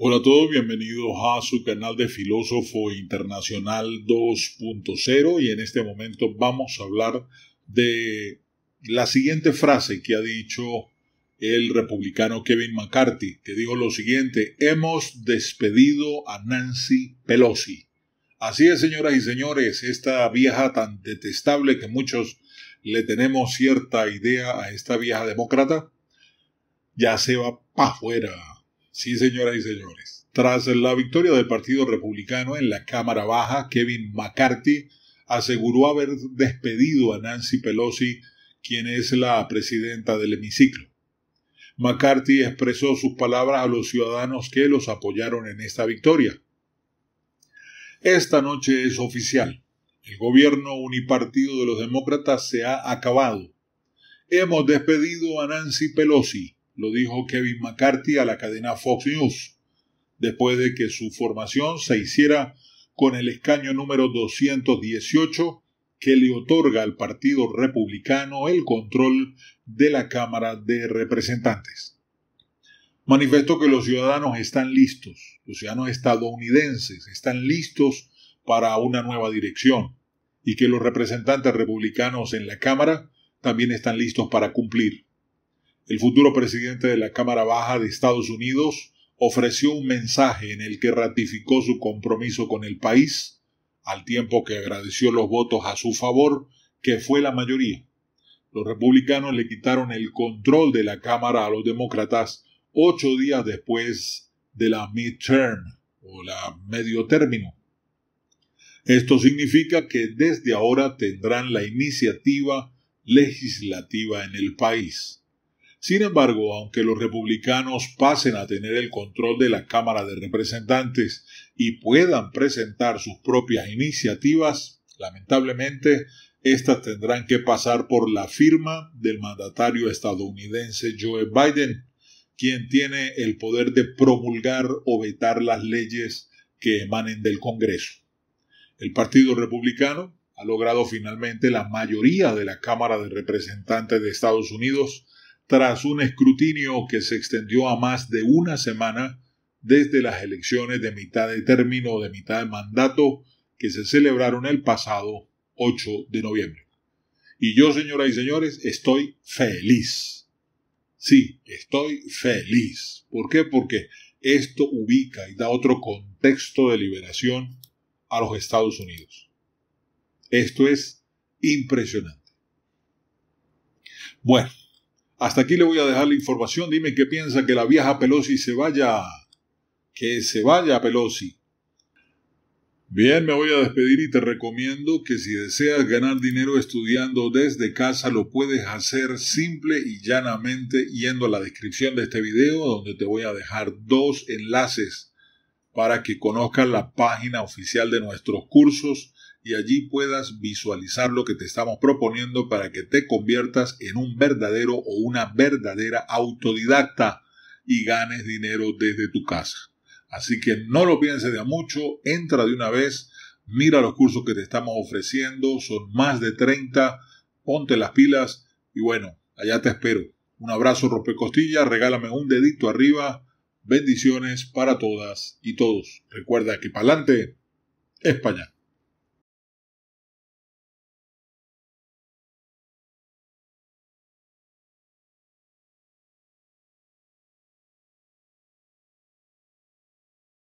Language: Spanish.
Hola a todos, bienvenidos a su canal de Filósofo Internacional 2.0 y en este momento vamos a hablar de la siguiente frase que ha dicho el republicano Kevin McCarthy, que dijo lo siguiente, hemos despedido a Nancy Pelosi. Así es, señoras y señores, esta vieja tan detestable que muchos le tenemos cierta idea a esta vieja demócrata, ya se va para afuera Sí, señoras y señores. Tras la victoria del Partido Republicano en la Cámara Baja, Kevin McCarthy aseguró haber despedido a Nancy Pelosi, quien es la presidenta del hemiciclo. McCarthy expresó sus palabras a los ciudadanos que los apoyaron en esta victoria. Esta noche es oficial. El gobierno unipartido de los demócratas se ha acabado. Hemos despedido a Nancy Pelosi lo dijo Kevin McCarthy a la cadena Fox News, después de que su formación se hiciera con el escaño número 218 que le otorga al Partido Republicano el control de la Cámara de Representantes. Manifestó que los ciudadanos están listos, los ciudadanos estadounidenses están listos para una nueva dirección y que los representantes republicanos en la Cámara también están listos para cumplir. El futuro presidente de la Cámara Baja de Estados Unidos ofreció un mensaje en el que ratificó su compromiso con el país, al tiempo que agradeció los votos a su favor, que fue la mayoría. Los republicanos le quitaron el control de la Cámara a los demócratas ocho días después de la midterm o la medio término. Esto significa que desde ahora tendrán la iniciativa legislativa en el país. Sin embargo, aunque los republicanos pasen a tener el control de la Cámara de Representantes y puedan presentar sus propias iniciativas, lamentablemente, estas tendrán que pasar por la firma del mandatario estadounidense Joe Biden, quien tiene el poder de promulgar o vetar las leyes que emanen del Congreso. El Partido Republicano ha logrado finalmente la mayoría de la Cámara de Representantes de Estados Unidos tras un escrutinio que se extendió a más de una semana desde las elecciones de mitad de término de mitad de mandato que se celebraron el pasado 8 de noviembre. Y yo, señoras y señores, estoy feliz. Sí, estoy feliz. ¿Por qué? Porque esto ubica y da otro contexto de liberación a los Estados Unidos. Esto es impresionante. Bueno, hasta aquí le voy a dejar la información. Dime qué piensa que la vieja Pelosi se vaya. Que se vaya Pelosi. Bien, me voy a despedir y te recomiendo que si deseas ganar dinero estudiando desde casa lo puedes hacer simple y llanamente yendo a la descripción de este video donde te voy a dejar dos enlaces para que conozcas la página oficial de nuestros cursos y allí puedas visualizar lo que te estamos proponiendo para que te conviertas en un verdadero o una verdadera autodidacta y ganes dinero desde tu casa. Así que no lo pienses de a mucho, entra de una vez, mira los cursos que te estamos ofreciendo, son más de 30, ponte las pilas y bueno, allá te espero. Un abrazo, Rope regálame un dedito arriba Bendiciones para todas y todos. Recuerda que adelante es para